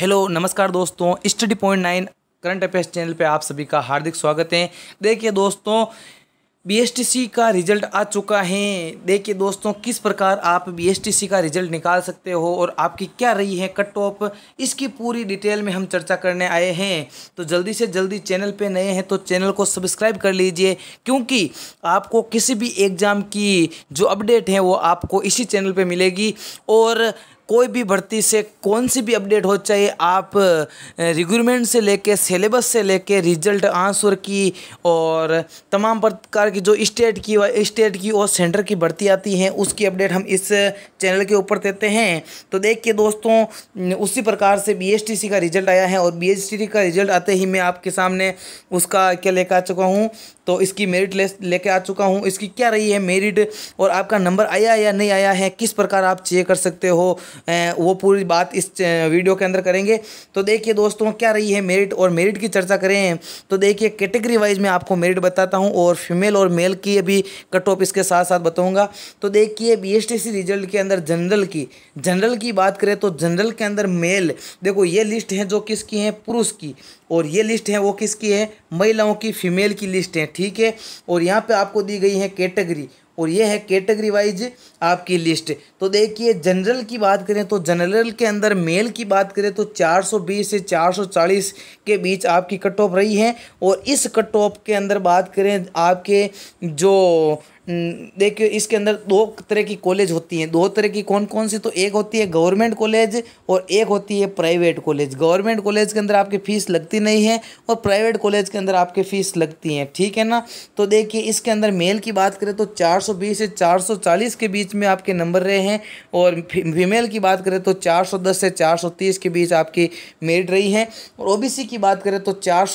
Hello नमस्कार दोस्तों study point nine current affairs channel पे आप सभी का हार्दिक स्वागत है देखिए दोस्तों बीएसटीसी का रिजल्ट आ चुका है देखिए दोस्तों किस प्रकार आप बीएसटीसी का रिजल्ट निकाल सकते हो और आपकी क्या रही है कट ऑफ इसकी पूरी डिटेल में हम चर्चा करने आए हैं तो जल्दी से जल्दी चैनल पे नए हैं तो चैनल को सब्सक्राइब कर लीजिए क्योंकि आपको किसी भी एग्ज़ाम की जो अपडेट है वो आपको इसी चैनल पर मिलेगी और कोई भी भर्ती से कौन सी भी अपडेट हो चाहिए आप रिक्रूटमेंट से लेके सिलेबस से लेके रिजल्ट आंसर की और तमाम प्रकार की जो स्टेट की स्टेट की और सेंटर की भर्ती आती हैं उसकी अपडेट हम इस चैनल के ऊपर देते हैं तो देखिए दोस्तों उसी प्रकार से बी का रिजल्ट आया है और बी का रिजल्ट आते ही मैं आपके सामने उसका क्या लेकर आ चुका हूँ तो इसकी मेरिट लिस्ट लेके आ चुका हूँ इसकी क्या रही है मेरिट और आपका नंबर आया या नहीं आया है किस प्रकार आप चेक कर सकते हो वो पूरी बात इस वीडियो के अंदर करेंगे तो देखिए दोस्तों क्या रही है मेरिट और मेरिट की चर्चा करें तो देखिए कैटेगरी वाइज में आपको मेरिट बताता हूँ और फीमेल और मेल की भी कट ऑफ इसके साथ साथ बताऊँगा तो देखिए बी रिजल्ट के अंदर जनरल की जनरल की बात करें तो जनरल के अंदर मेल देखो ये लिस्ट है जो किसकी है पुरुष की और ये लिस्ट है वो किसकी है महिलाओं की फीमेल की लिस्ट है ठीक है और यहाँ पे आपको दी गई है कैटेगरी और ये है कैटेगरी वाइज आपकी लिस्ट तो देखिए जनरल की बात करें तो जनरल के अंदर मेल की बात करें तो 420 से 440 के बीच आपकी कट ऑफ रही है और इस कट ऑफ के अंदर बात करें आपके जो हम्म, देखिए इसके अंदर दो तरह की कॉलेज होती हैं दो तरह की कौन कौन सी तो एक होती है गवर्नमेंट कॉलेज और एक होती है प्राइवेट कॉलेज गवर्नमेंट कॉलेज के अंदर आपकी फ़ीस लगती नहीं है और प्राइवेट कॉलेज के अंदर आपकी फ़ीस लगती है ठीक है ना तो देखिए इसके अंदर मेल की बात करें तो चार से चार के बीच में आपके नंबर रहे हैं और फीमेल की बात करें तो चार से चार के बीच आपकी मेरिट रही है और ओ की बात करें तो चार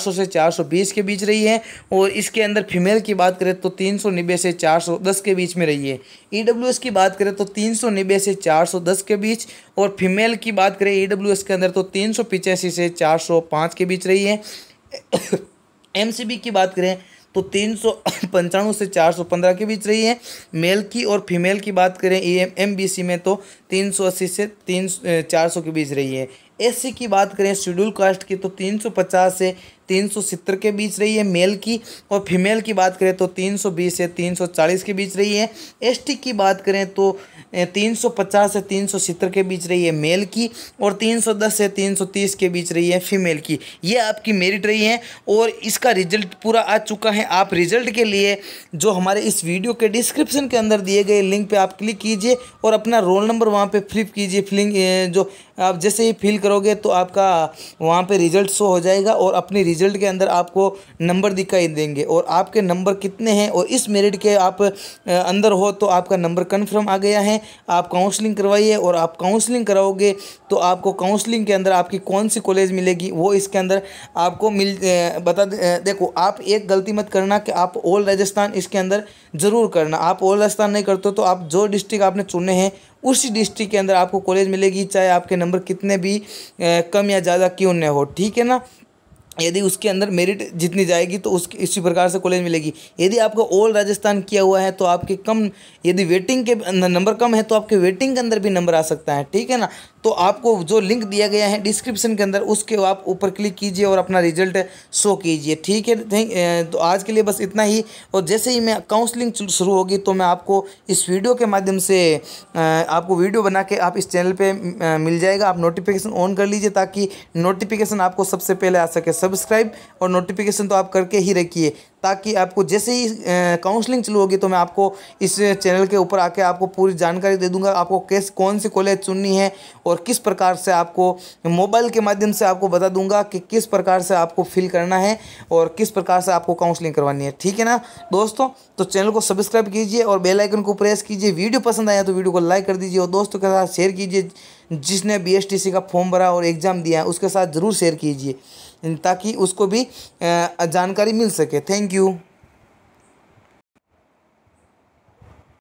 सौ से चार के बीच रही है और इसके अंदर फीमेल की बात करें तो तीन सौ नब्बे से चार सौ दस के बीच में रही है ई डब्ल्यू एस की बात करें तो तीन सौ नब्बे से चार सौ दस के बीच और फीमेल की बात करें ई डब्ल्यू एस के अंदर तो तीन सौ पिचासी से चार सौ पाँच के बीच रही है एम सी बी की बात करें तो तीन सौ पंचानवे से चार सौ पंद्रह के बीच रही है मेल की और फीमेल की बात करें E M M B C में तो तीन सौ अस्सी से तीन चार सौ के बीच रही है एससी की बात करें शेड्यूल कास्ट की तो 350 से तीन के बीच रही है मेल की और फीमेल की बात करें तो 320 से 340 के बीच रही है एसटी की बात करें तो 350 से तीन के बीच रही है मेल की और 310 से 330 के बीच रही है फीमेल की ये आपकी मेरिट रही है और इसका रिजल्ट पूरा आ चुका है आप रिजल्ट के लिए जो हमारे इस वीडियो के डिस्क्रिप्शन के अंदर दिए गए लिंक पर आप क्लिक कीजिए और अपना रोल नंबर वहाँ पर फ्लिप कीजिए फिलिंग जो आप जैसे ही फिल करोगे तो आपका वहाँ पे रिज़ल्ट शो हो जाएगा और अपने रिज़ल्ट के अंदर आपको नंबर दिखाई देंगे और आपके नंबर कितने हैं और इस मेरिट के आप अंदर हो तो आपका नंबर कन्फर्म आ गया है आप काउंसलिंग करवाइए और आप काउंसलिंग कराओगे तो आपको काउंसलिंग के अंदर आपकी कौन सी कॉलेज मिलेगी वो इसके अंदर आपको मिल बता देखो आप एक गलती मत करना कि आप ऑल राजस्थान इसके अंदर ज़रूर करना आप ऑल राजस्थान नहीं करते तो आप जो डिस्ट्रिक्ट आपने चुने हैं उसी डिस्ट्रिक्ट के अंदर आपको कॉलेज मिलेगी चाहे आपके नंबर कितने भी कम या ज़्यादा क्यों न हो ठीक है ना यदि उसके अंदर मेरिट जितनी जाएगी तो उस इसी प्रकार से कॉलेज मिलेगी यदि आपका ऑल राजस्थान किया हुआ है तो आपके कम यदि वेटिंग के नंबर कम है तो आपके वेटिंग के अंदर भी नंबर आ सकता है ठीक है ना तो आपको जो लिंक दिया गया है डिस्क्रिप्शन के अंदर उसके आप ऊपर क्लिक कीजिए और अपना रिजल्ट शो कीजिए ठीक है तो आज के लिए बस इतना ही और जैसे ही मैं काउंसलिंग शुरू होगी तो मैं आपको इस वीडियो के माध्यम से आपको वीडियो बना के आप इस चैनल पर मिल जाएगा आप नोटिफिकेशन ऑन कर लीजिए ताकि नोटिफिकेशन आपको सबसे पहले आ सके सब्सक्राइब और नोटिफिकेशन तो आप करके ही रखिए ताकि आपको जैसे ही काउंसलिंग चलू होगी तो मैं आपको इस चैनल के ऊपर आके आपको पूरी जानकारी दे दूंगा आपको कैस कौन सी कॉलेज चुननी है और किस प्रकार से आपको मोबाइल के माध्यम से आपको बता दूंगा कि किस प्रकार से आपको फिल करना है और किस प्रकार से आपको काउंसलिंग करवानी है ठीक है ना दोस्तों तो चैनल को सब्सक्राइब कीजिए और बेलाइकन को प्रेस कीजिए वीडियो पसंद आया तो वीडियो को लाइक कर दीजिए और दोस्तों के साथ शेयर कीजिए जिसने बी का फॉर्म भरा और एग्ज़ाम दिया है उसके साथ ज़रूर शेयर कीजिए ताकि उसको भी जानकारी मिल सके थैंक यू you.